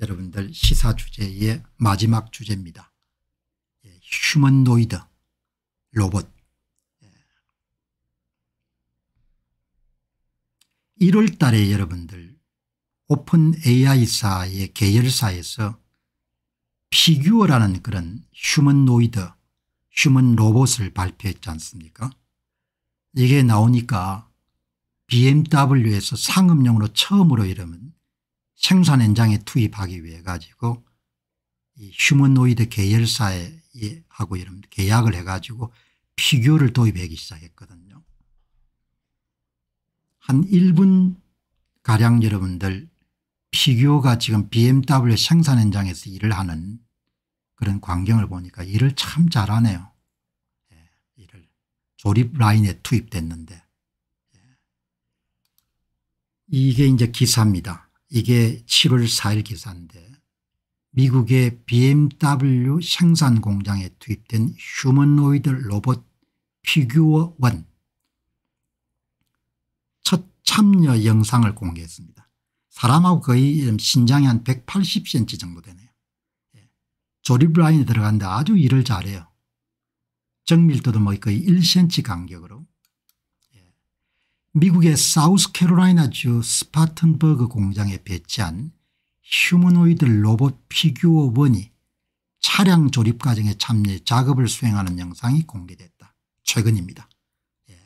여러분들 시사 주제의 마지막 주제입니다. 예, 휴먼노이드 로봇 예. 1월 달에 여러분들 오픈 AI사의 계열사에서 피규어라는 그런 휴먼노이드 휴먼 로봇을 발표했지 않습니까 이게 나오니까 BMW에서 상업용으로 처음으로 이러면 생산 현장에 투입하기 위해 가지고 이 휴머노이드 계열사에 하고 이런 계약을 해 가지고 피규어를 도입하기 시작했거든요. 한 1분 가량 여러분들 피규어가 지금 BMW 생산 현장에서 일을 하는 그런 광경을 보니까 일을 참 잘하네요. 예, 일을 조립 라인에 투입됐는데 예. 이게 이제 기사입니다. 이게 7월 4일 기사인데 미국의 BMW 생산 공장에 투입된 휴머노이드 로봇 피규어 1. 첫 참여 영상을 공개했습니다. 사람하고 거의 신장이 한 180cm 정도 되네요. 예. 조립 라인에 들어간데 아주 일을 잘해요. 정밀도도 거의 1cm 간격으로 미국의 사우스캐롤라이나주 스파튼버그 공장에 배치한 휴머노이드 로봇 피규어 원이 차량 조립 과정에 참여해 작업을 수행하는 영상이 공개됐다. 최근입니다. 예.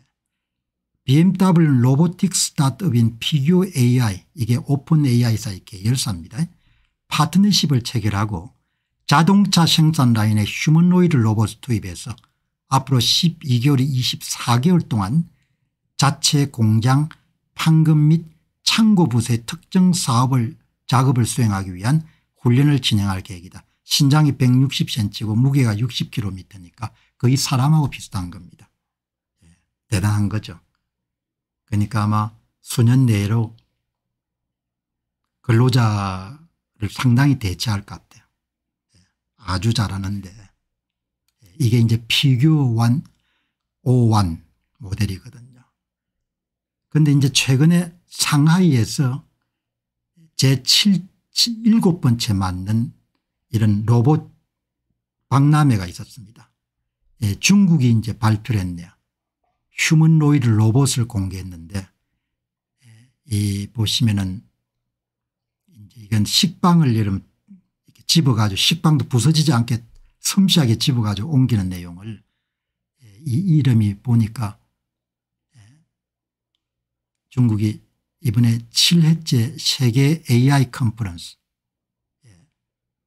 BMW 로보틱 스타트업인 피규어 AI 이게 오픈 AI사의 계열사입니다. 파트너십을 체결하고 자동차 생산 라인에 휴머노이드 로봇 을 투입해서 앞으로 12개월이 24개월 동안 자체 공장 판금 및 창고 부서의 특정 사업을 작업을 수행하기 위한 훈련을 진행할 계획이다. 신장이 160cm고 무게가 6 0 k m 니까 거의 사람하고 비슷한 겁니다. 예, 대단한 거죠. 그러니까 아마 수년 내로 근로자를 상당히 대체할 것 같아요. 예, 아주 잘하는데 예, 이게 이제 피규어완 오완 모델이거든요. 그런데 이제 최근에 상하이에서 제7 7번째 맞는 이런 로봇 박람회가 있었습니다. 예, 중국이 이제 발표를 했네요. 휴먼로이드 로봇을 공개했는데 예, 이 보시면은 이제 이건 식빵을 이런 집어가지고 식빵도 부서지지 않게 섬세하게 집어가지고 옮기는 내용을 예, 이 이름이 보니까 중국이 이번에 7회째 세계 AI 컨퍼런스 예.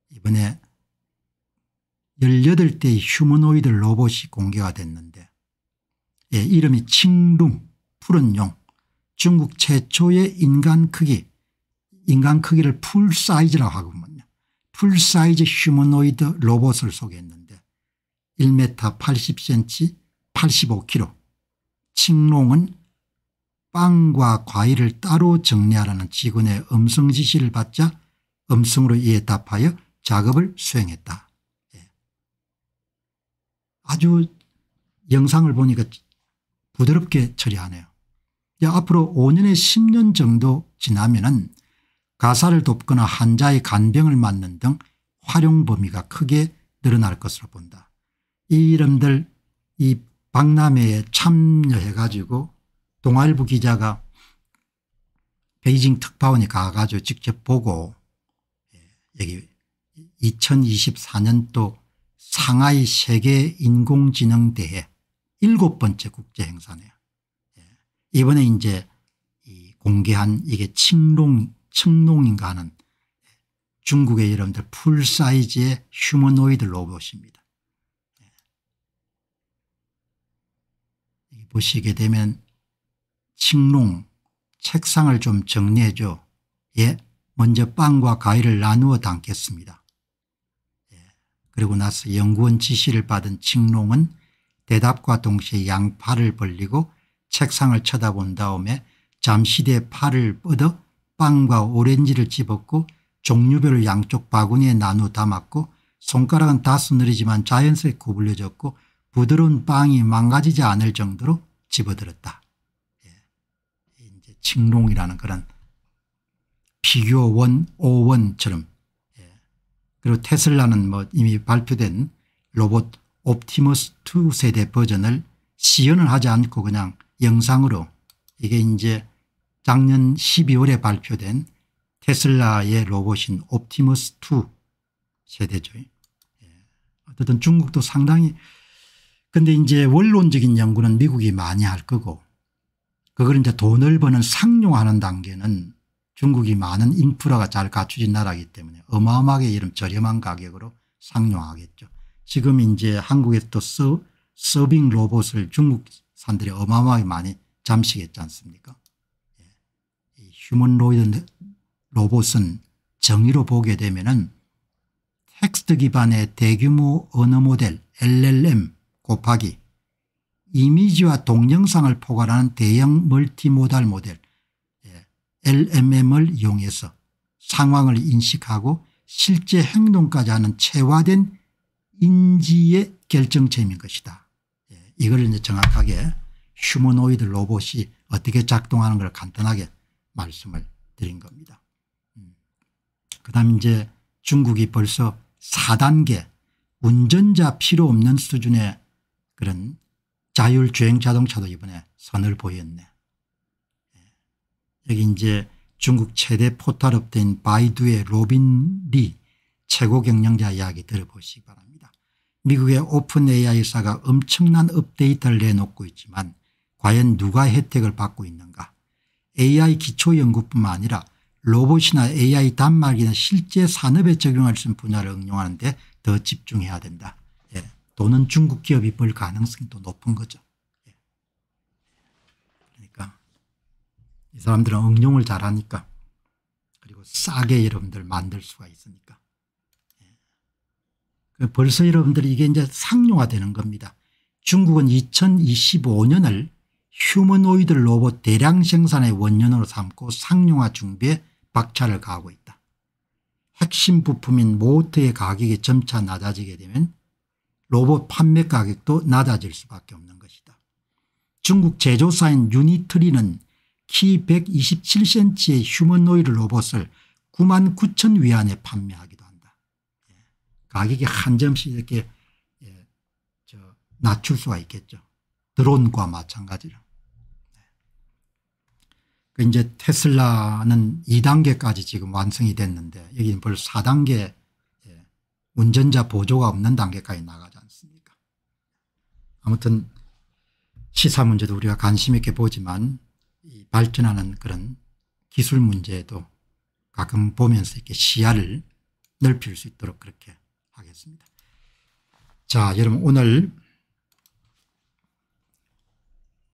이번에 18대의 휴머노이드 로봇이 공개가 됐는데 예, 이름이 칭룽 푸른 용 중국 최초의 인간 크기 인간 크기를 풀 사이즈라고 하거든요. 풀 사이즈 휴머노이드 로봇을 소개했는데 1m 80cm 85kg 칭롱은 빵과 과일을 따로 정리하라는 직원의 음성 지시를 받자 음성으로 이에 답하여 작업을 수행했다. 예. 아주 영상을 보니까 부드럽게 처리하네요. 예, 앞으로 5년에 10년 정도 지나면 은 가사를 돕거나 환자의 간병을 맡는 등 활용 범위가 크게 늘어날 것으로 본다. 이 이름들 이 박람회에 참여해 가지고 동아일보 기자가 베이징 특파원이 가가지고 직접 보고 예, 여기 2024년도 상하이 세계 인공지능 대회 일곱 번째 국제 행사네요. 예, 이번에 이제 공개한 이게 칭롱 칭롱인가 하는 중국의 여러분들 풀 사이즈의 휴머노이드 로봇입니다. 예, 보시게 되면 칭롱 책상을 좀 정리해줘. 예 먼저 빵과 과일을 나누어 담겠습니다. 예. 그리고 나서 연구원 지시를 받은 칭롱은 대답과 동시에 양팔을 벌리고 책상을 쳐다본 다음에 잠시 뒤에 팔을 뻗어 빵과 오렌지를 집었고 종류별로 양쪽 바구니에 나누어 담았고 손가락은 다소 느리지만 자연스레 구부려졌고 부드러운 빵이 망가지지 않을 정도로 집어들었다. 칭롱이라는 그런 비교원 오원처럼 예. 그리고 테슬라는 뭐 이미 발표된 로봇 옵티머스 2 세대 버전을 시연을 하지 않고 그냥 영상으로 이게 이제 작년 12월에 발표된 테슬라의 로봇인 옵티머스 2 세대죠. 예. 어쨌든 중국도 상당히 근데 이제 원론적인 연구는 미국이 많이 할 거고 그걸 이제 돈을 버는 상용하는 단계는 중국이 많은 인프라가 잘 갖추진 나라이기 때문에 어마어마하게 이런 저렴한 가격으로 상용하겠죠. 지금 이제 한국에서 또 서, 서빙 로봇을 중국산들이 어마어마하게 많이 잠식했지 않습니까? 예. 휴먼로이드 네, 로봇은 정의로 보게 되면은 텍스트 기반의 대규모 언어 모델 LLM 곱하기 이미지와 동영상을 포괄하는 대형 멀티모달 모델 LMM을 예, 이용해서 상황을 인식하고 실제 행동까지 하는 체화된 인지의 결정체인 것이다. 예, 이걸 이제 정확하게 휴머노이드 로봇이 어떻게 작동하는 걸 간단하게 말씀을 드린 겁니다. 음, 그 다음 이제 중국이 벌써 4단계 운전자 필요 없는 수준의 그런 자율주행 자동차도 이번에 선을 보였네. 예. 여기 이제 중국 최대 포탈업된 바이두의 로빈 리 최고 경영자 이야기 들어보시기 바랍니다. 미국의 오픈 AI사가 엄청난 업데이트를 내놓고 있지만 과연 누가 혜택을 받고 있는가 AI 기초연구뿐만 아니라 로봇이나 AI 단말기는 실제 산업에 적용할 수 있는 분야를 응용하는 데더 집중해야 된다. 돈은 중국 기업이 벌 가능성이 더 높은 거죠. 예. 그러니까 이 사람들은 응용을 잘하니까 그리고 싸게 여러분들 만들 수가 있으니까. 예. 그 벌써 여러분들이 이게 이제 상용화되는 겁니다. 중국은 2025년을 휴머노이드 로봇 대량 생산의 원년으로 삼고 상용화 준비에 박차를 가하고 있다. 핵심 부품인 모터의 가격이 점차 낮아지게 되면 로봇 판매 가격도 낮아질 수밖에 없는 것이다. 중국 제조사인 유니트리는 키 127cm의 휴머노이드 로봇을 9만 9천 위안에 판매하기도 한다. 예. 가격이 한 점씩 이렇게 예. 낮출 수가 있겠죠. 드론과 마찬가지로. 예. 그 이제 테슬라는 2단계까지 지금 완성이 됐는데 여기는 벌써 4단계 운전자 보조가 없는 단계까지 나가지 않습니까 아무튼 시사 문제도 우리가 관심 있게 보지만 발전하는 그런 기술 문제도 가끔 보면서 이렇게 시야를 넓힐 수 있도록 그렇게 하겠습니다. 자 여러분 오늘